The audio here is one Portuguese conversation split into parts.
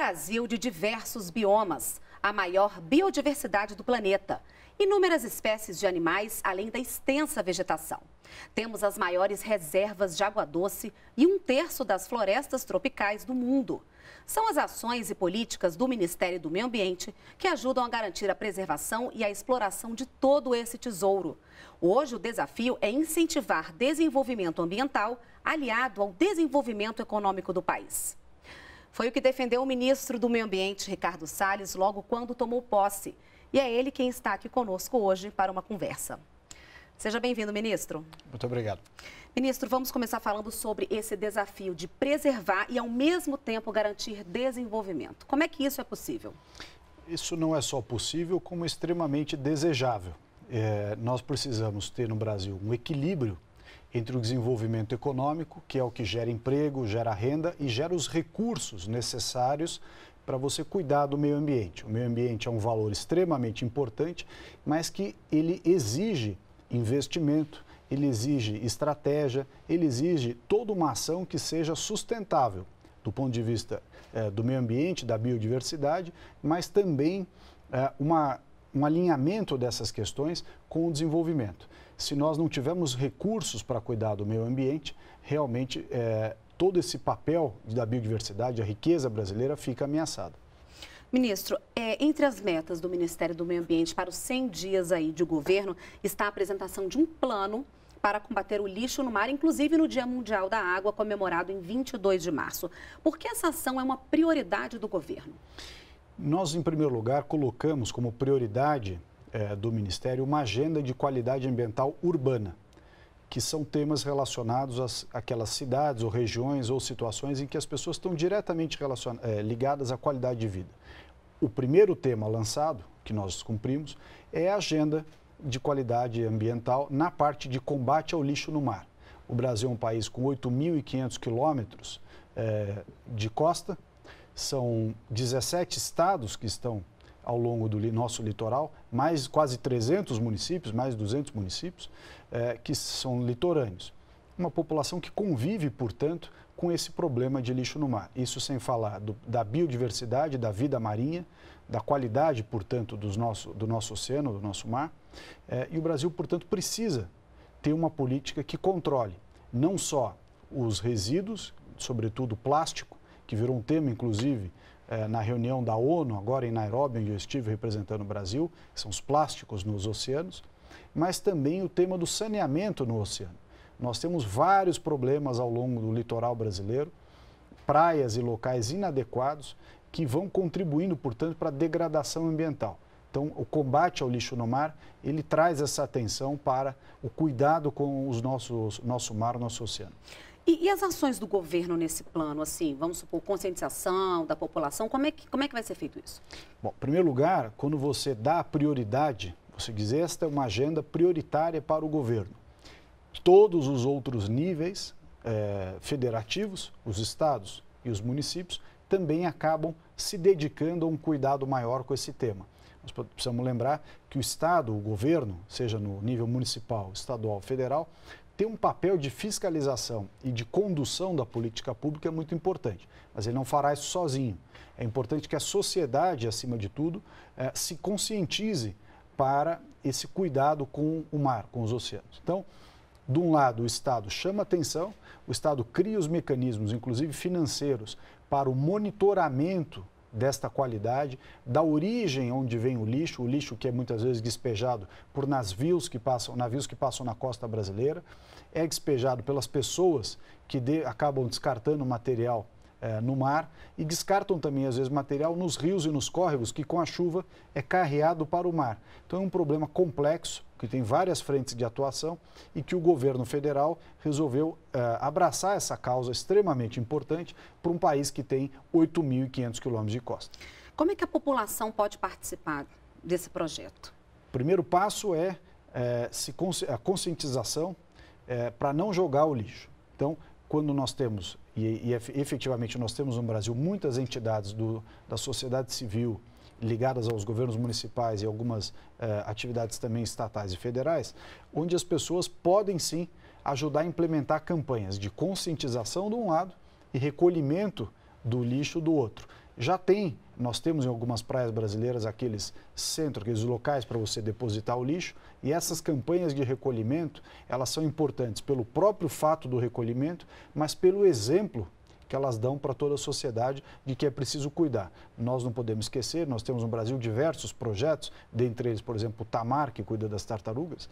Brasil de diversos biomas, a maior biodiversidade do planeta, inúmeras espécies de animais, além da extensa vegetação. Temos as maiores reservas de água doce e um terço das florestas tropicais do mundo. São as ações e políticas do Ministério do Meio Ambiente que ajudam a garantir a preservação e a exploração de todo esse tesouro. Hoje, o desafio é incentivar desenvolvimento ambiental aliado ao desenvolvimento econômico do país. Foi o que defendeu o ministro do Meio Ambiente, Ricardo Salles, logo quando tomou posse. E é ele quem está aqui conosco hoje para uma conversa. Seja bem-vindo, ministro. Muito obrigado. Ministro, vamos começar falando sobre esse desafio de preservar e, ao mesmo tempo, garantir desenvolvimento. Como é que isso é possível? Isso não é só possível, como extremamente desejável. É, nós precisamos ter no Brasil um equilíbrio entre o desenvolvimento econômico, que é o que gera emprego, gera renda e gera os recursos necessários para você cuidar do meio ambiente. O meio ambiente é um valor extremamente importante, mas que ele exige investimento, ele exige estratégia, ele exige toda uma ação que seja sustentável do ponto de vista eh, do meio ambiente, da biodiversidade, mas também eh, uma, um alinhamento dessas questões com o desenvolvimento se nós não tivermos recursos para cuidar do meio ambiente, realmente é, todo esse papel da biodiversidade, a riqueza brasileira, fica ameaçado. Ministro, é, entre as metas do Ministério do Meio Ambiente para os 100 dias aí de governo está a apresentação de um plano para combater o lixo no mar, inclusive no Dia Mundial da Água, comemorado em 22 de março. Por que essa ação é uma prioridade do governo? Nós, em primeiro lugar, colocamos como prioridade é, do Ministério uma agenda de qualidade ambiental urbana, que são temas relacionados às, aquelas cidades ou regiões ou situações em que as pessoas estão diretamente é, ligadas à qualidade de vida. O primeiro tema lançado, que nós cumprimos, é a agenda de qualidade ambiental na parte de combate ao lixo no mar. O Brasil é um país com 8.500 quilômetros é, de costa, são 17 estados que estão ao longo do nosso litoral, mais quase 300 municípios, mais 200 municípios, é, que são litorâneos. Uma população que convive, portanto, com esse problema de lixo no mar. Isso sem falar do, da biodiversidade, da vida marinha, da qualidade, portanto, dos nosso, do nosso oceano, do nosso mar. É, e o Brasil, portanto, precisa ter uma política que controle não só os resíduos, sobretudo plástico, que virou um tema, inclusive, eh, na reunião da ONU, agora em Nairobi, onde eu estive representando o Brasil, que são os plásticos nos oceanos, mas também o tema do saneamento no oceano. Nós temos vários problemas ao longo do litoral brasileiro, praias e locais inadequados que vão contribuindo, portanto, para a degradação ambiental. Então, o combate ao lixo no mar, ele traz essa atenção para o cuidado com os nossos, nosso mar, nosso oceano. E, e, as ações do governo nesse plano, assim, vamos supor, conscientização da população, como é que, como é que vai ser feito isso? Bom, em primeiro lugar, quando você dá prioridade, você diz, esta é uma agenda prioritária para o governo. Todos os outros níveis eh, federativos, os estados e os municípios, também acabam se dedicando a um cuidado maior com esse tema. Nós precisamos lembrar que o Estado, o governo, seja no nível municipal, estadual, federal, ter um papel de fiscalização e de condução da política pública é muito importante, mas ele não fará isso sozinho. É importante que a sociedade, acima de tudo, eh, se conscientize para esse cuidado com o mar, com os oceanos. Então, de um lado, o Estado chama atenção, o Estado cria os mecanismos, inclusive financeiros, para o monitoramento desta qualidade, da origem onde vem o lixo, o lixo que é muitas vezes despejado por navios que passam, navios que passam na costa brasileira, é despejado pelas pessoas que de, acabam descartando material eh, no mar e descartam também às vezes material nos rios e nos córregos que com a chuva é carreado para o mar. Então é um problema complexo que tem várias frentes de atuação e que o governo federal resolveu uh, abraçar essa causa extremamente importante para um país que tem 8.500 quilômetros de costa. Como é que a população pode participar desse projeto? O primeiro passo é, é se, a conscientização é, para não jogar o lixo. Então, quando nós temos, e, e efetivamente nós temos no Brasil muitas entidades do, da sociedade civil, ligadas aos governos municipais e algumas eh, atividades também estatais e federais, onde as pessoas podem sim ajudar a implementar campanhas de conscientização de um lado e recolhimento do lixo do outro. Já tem, nós temos em algumas praias brasileiras aqueles centros, aqueles locais para você depositar o lixo, e essas campanhas de recolhimento, elas são importantes pelo próprio fato do recolhimento, mas pelo exemplo que elas dão para toda a sociedade de que é preciso cuidar. Nós não podemos esquecer, nós temos no Brasil diversos projetos, dentre eles, por exemplo, o Tamar, que cuida das tartarugas.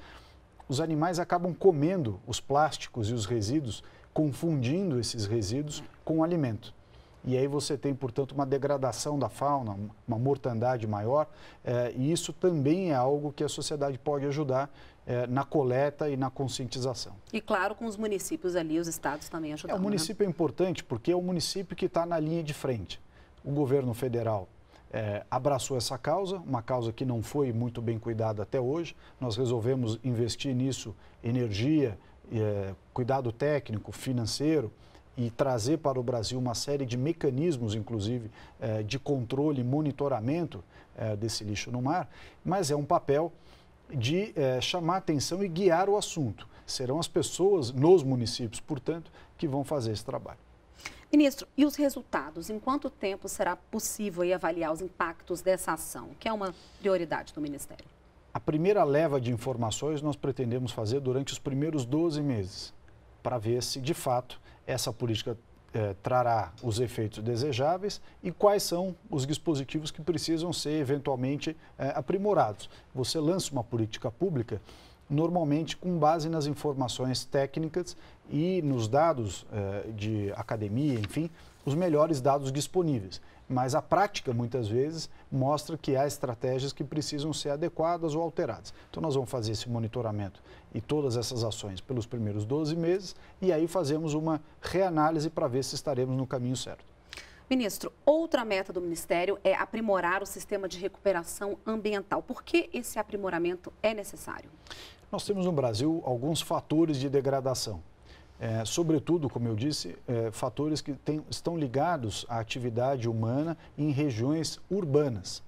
Os animais acabam comendo os plásticos e os resíduos, confundindo esses resíduos com o alimento. E aí você tem, portanto, uma degradação da fauna, uma mortandade maior. É, e isso também é algo que a sociedade pode ajudar é, na coleta e na conscientização. E claro, com os municípios ali, os estados também ajudando. É, o né? município né? é importante porque é o município que está na linha de frente. O governo federal é, abraçou essa causa, uma causa que não foi muito bem cuidada até hoje. Nós resolvemos investir nisso energia, é, cuidado técnico, financeiro, e trazer para o Brasil uma série de mecanismos, inclusive, eh, de controle e monitoramento eh, desse lixo no mar, mas é um papel de eh, chamar atenção e guiar o assunto. Serão as pessoas nos municípios, portanto, que vão fazer esse trabalho. Ministro, e os resultados? Em quanto tempo será possível avaliar os impactos dessa ação, que é uma prioridade do Ministério? A primeira leva de informações nós pretendemos fazer durante os primeiros 12 meses para ver se, de fato, essa política é, trará os efeitos desejáveis e quais são os dispositivos que precisam ser eventualmente é, aprimorados. Você lança uma política pública normalmente com base nas informações técnicas e nos dados eh, de academia, enfim, os melhores dados disponíveis. Mas a prática, muitas vezes, mostra que há estratégias que precisam ser adequadas ou alteradas. Então, nós vamos fazer esse monitoramento e todas essas ações pelos primeiros 12 meses e aí fazemos uma reanálise para ver se estaremos no caminho certo. Ministro, outra meta do Ministério é aprimorar o sistema de recuperação ambiental. Por que esse aprimoramento é necessário? Nós temos no Brasil alguns fatores de degradação. É, sobretudo, como eu disse, é, fatores que tem, estão ligados à atividade humana em regiões urbanas.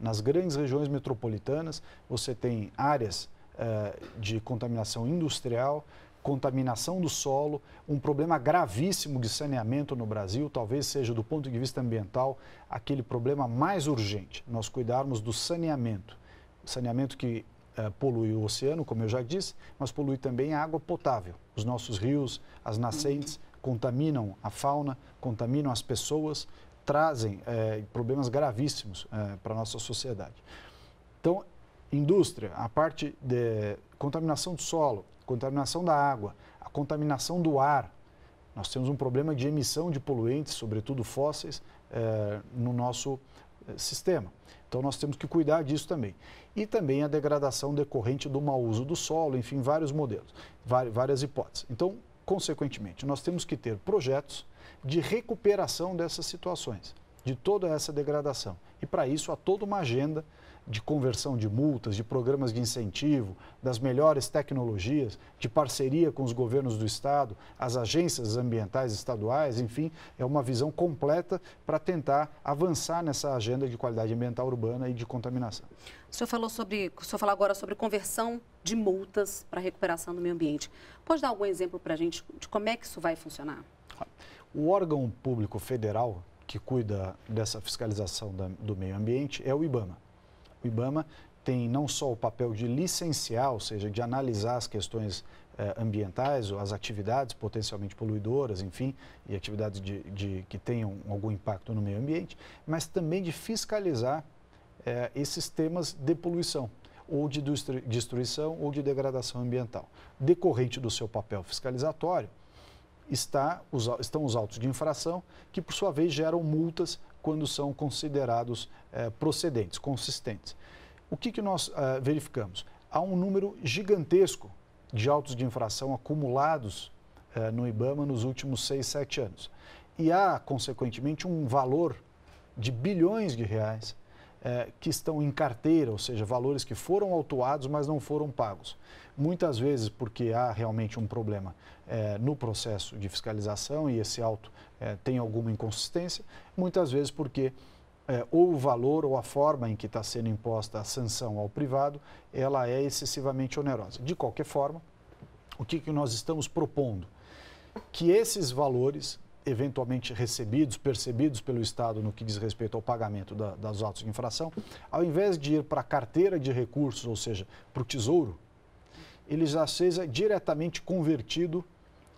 Nas grandes regiões metropolitanas, você tem áreas é, de contaminação industrial, contaminação do solo, um problema gravíssimo de saneamento no Brasil, talvez seja, do ponto de vista ambiental, aquele problema mais urgente, nós cuidarmos do saneamento. Saneamento que eh, polui o oceano, como eu já disse, mas polui também a água potável. Os nossos rios, as nascentes, uhum. contaminam a fauna, contaminam as pessoas, trazem eh, problemas gravíssimos eh, para a nossa sociedade. Então, indústria, a parte de contaminação do solo, contaminação da água, a contaminação do ar. Nós temos um problema de emissão de poluentes, sobretudo fósseis, eh, no nosso eh, sistema. Então nós temos que cuidar disso também. E também a degradação decorrente do mau uso do solo, enfim, vários modelos, várias hipóteses. Então, consequentemente, nós temos que ter projetos de recuperação dessas situações, de toda essa degradação. E para isso há toda uma agenda de conversão de multas, de programas de incentivo, das melhores tecnologias, de parceria com os governos do Estado, as agências ambientais estaduais, enfim, é uma visão completa para tentar avançar nessa agenda de qualidade ambiental urbana e de contaminação. O senhor falou sobre, o senhor agora sobre conversão de multas para recuperação do meio ambiente. Pode dar algum exemplo para a gente de como é que isso vai funcionar? O órgão público federal que cuida dessa fiscalização da, do meio ambiente é o IBAMA. O IBAMA tem não só o papel de licenciar, ou seja, de analisar as questões eh, ambientais ou as atividades potencialmente poluidoras, enfim, e atividades de, de, que tenham algum impacto no meio ambiente, mas também de fiscalizar eh, esses temas de poluição ou de destruição ou de degradação ambiental. Decorrente do seu papel fiscalizatório, está, os, estão os autos de infração, que por sua vez geram multas quando são considerados eh, procedentes, consistentes. O que, que nós eh, verificamos? Há um número gigantesco de autos de infração acumulados eh, no IBAMA nos últimos seis, sete anos. E há, consequentemente, um valor de bilhões de reais é, que estão em carteira, ou seja, valores que foram autuados, mas não foram pagos. Muitas vezes, porque há realmente um problema é, no processo de fiscalização e esse auto é, tem alguma inconsistência, muitas vezes porque ou o valor ou a forma em que está sendo imposta a sanção ao privado, ela é excessivamente onerosa. De qualquer forma, o que, que nós estamos propondo? Que esses valores eventualmente recebidos, percebidos pelo Estado no que diz respeito ao pagamento da, das autos de infração, ao invés de ir para a carteira de recursos, ou seja, para o Tesouro, ele já seja diretamente convertido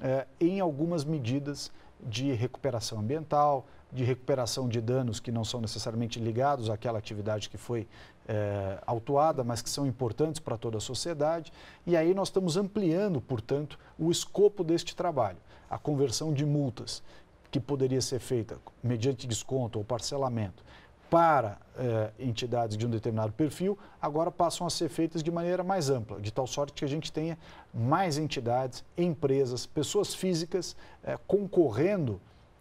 eh, em algumas medidas de recuperação ambiental, de recuperação de danos que não são necessariamente ligados àquela atividade que foi eh, autuada, mas que são importantes para toda a sociedade. E aí nós estamos ampliando, portanto, o escopo deste trabalho, a conversão de multas que poderia ser feita mediante desconto ou parcelamento para eh, entidades de um determinado perfil, agora passam a ser feitas de maneira mais ampla, de tal sorte que a gente tenha mais entidades, empresas, pessoas físicas eh, concorrendo,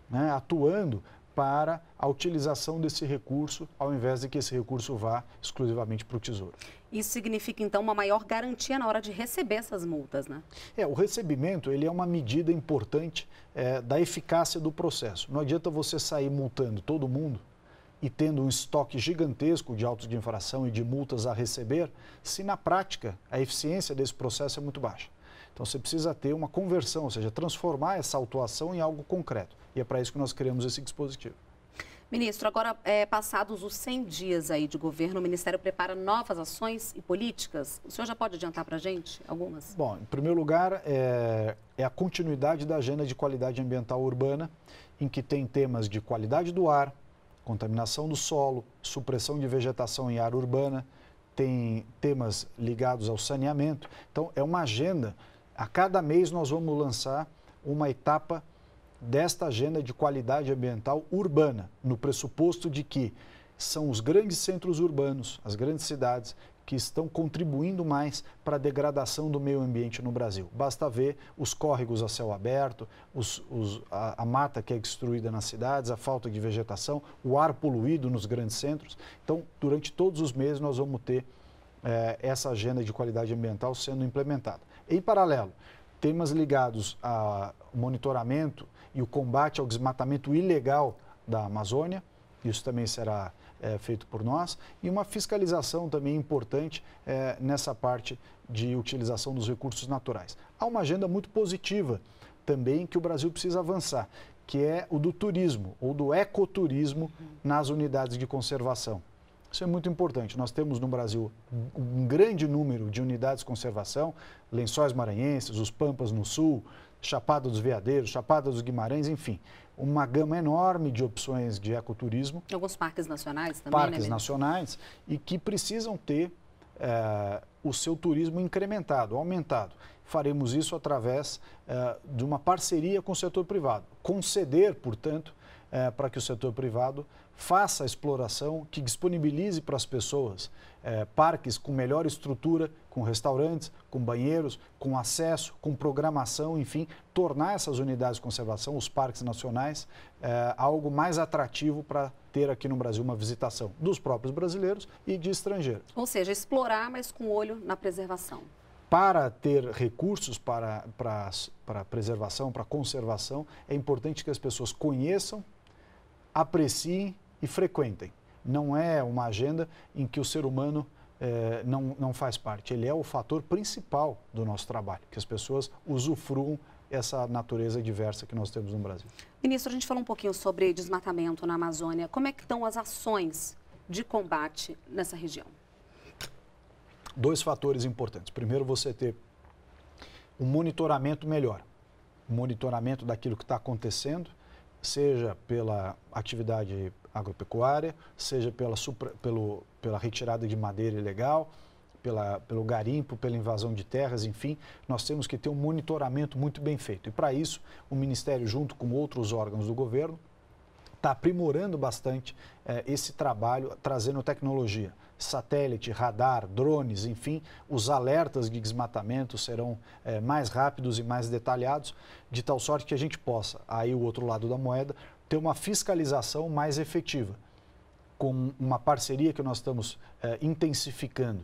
né, atuando para a utilização desse recurso, ao invés de que esse recurso vá exclusivamente para o Tesouro. Isso significa, então, uma maior garantia na hora de receber essas multas, né? É, o recebimento, ele é uma medida importante é, da eficácia do processo. Não adianta você sair multando todo mundo, e tendo um estoque gigantesco de autos de infração e de multas a receber, se na prática a eficiência desse processo é muito baixa. Então você precisa ter uma conversão, ou seja, transformar essa autuação em algo concreto. E é para isso que nós criamos esse dispositivo. Ministro, agora é, passados os 100 dias aí de governo, o Ministério prepara novas ações e políticas. O senhor já pode adiantar para a gente algumas? Bom, em primeiro lugar, é, é a continuidade da agenda de qualidade ambiental urbana, em que tem temas de qualidade do ar, contaminação do solo, supressão de vegetação em área urbana, tem temas ligados ao saneamento. Então, é uma agenda. A cada mês nós vamos lançar uma etapa desta agenda de qualidade ambiental urbana, no pressuposto de que são os grandes centros urbanos, as grandes cidades, que estão contribuindo mais para a degradação do meio ambiente no Brasil. Basta ver os córregos a céu aberto, os, os, a, a, mata que é destruída nas cidades, a falta de vegetação, o ar poluído nos grandes centros. Então, durante todos os meses, nós vamos ter eh, essa agenda de qualidade ambiental sendo implementada. Em paralelo, temas ligados ao monitoramento e o combate ao desmatamento ilegal da Amazônia isso também será é, feito por nós, e uma fiscalização também importante é, nessa parte de utilização dos recursos naturais. Há uma agenda muito positiva também que o Brasil precisa avançar, que é o do turismo ou do ecoturismo nas unidades de conservação. Isso é muito importante. Nós temos no Brasil um grande número de unidades de conservação, lençóis maranhenses, os Pampas no Sul, Chapada dos Veadeiros, Chapada dos Guimarães, enfim, uma gama enorme de opções de ecoturismo. Alguns parques nacionais também, né, Parques né, nacionais e que precisam ter é, o seu turismo incrementado, aumentado. Faremos isso através é, de uma parceria com o setor privado. Conceder, portanto, é, para que o setor privado faça a exploração, que disponibilize para as pessoas é, parques com melhor estrutura, com restaurantes, com banheiros, com acesso, com programação, enfim, tornar essas unidades de conservação, os parques nacionais, é, algo mais atrativo para ter aqui no Brasil uma visitação dos próprios brasileiros e de estrangeiros. Ou seja, explorar, mas com olho na preservação para ter recursos para, para, para preservação, para conservação, é importante que as pessoas conheçam, apreciem e frequentem. Não é uma agenda em que o ser humano eh, não, não faz parte. Ele é o fator principal do nosso trabalho, que as pessoas usufruam essa natureza diversa que nós temos no Brasil. Ministro, a gente falou um pouquinho sobre desmatamento na Amazônia. Como é que estão as ações de combate nessa região? Dois fatores importantes. Primeiro, você ter um monitoramento melhor. monitoramento daquilo que está acontecendo, seja pela atividade agropecuária, seja pela, supra, pelo, pela retirada de madeira ilegal, pela, pelo garimpo, pela invasão de terras, enfim, nós temos que ter um monitoramento muito bem feito. E para isso, o Ministério, junto com outros órgãos do governo, está aprimorando bastante eh, esse trabalho, trazendo tecnologia, satélite, radar, drones, enfim, os alertas de desmatamento serão eh, mais rápidos e mais detalhados, de tal sorte que a gente possa, aí o outro lado da moeda, ter uma fiscalização mais efetiva, com uma parceria que nós estamos é, intensificando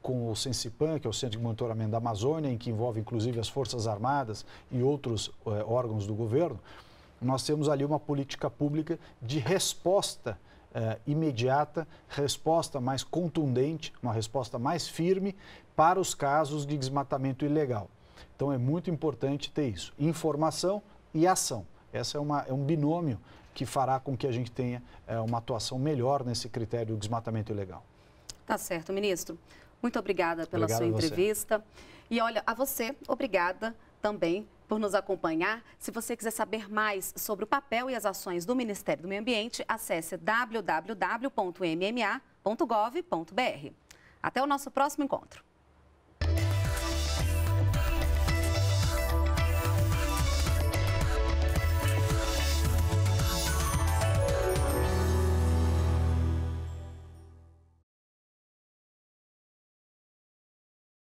com o Sensipan, que é o Centro de Monitoramento da Amazônia, em que envolve inclusive as Forças Armadas e outros é, órgãos do governo, nós temos ali uma política pública de resposta é, imediata, resposta mais contundente, uma resposta mais firme para os casos de desmatamento ilegal. Então é muito importante ter isso: informação e ação. Essa é, uma, é um binômio que fará com que a gente tenha é, uma atuação melhor nesse critério do desmatamento ilegal. Tá certo, ministro. Muito obrigada pela Obrigado sua entrevista. E olha, a você, obrigada também por nos acompanhar. Se você quiser saber mais sobre o papel e as ações do Ministério do Meio Ambiente, acesse www.mma.gov.br. Até o nosso próximo encontro.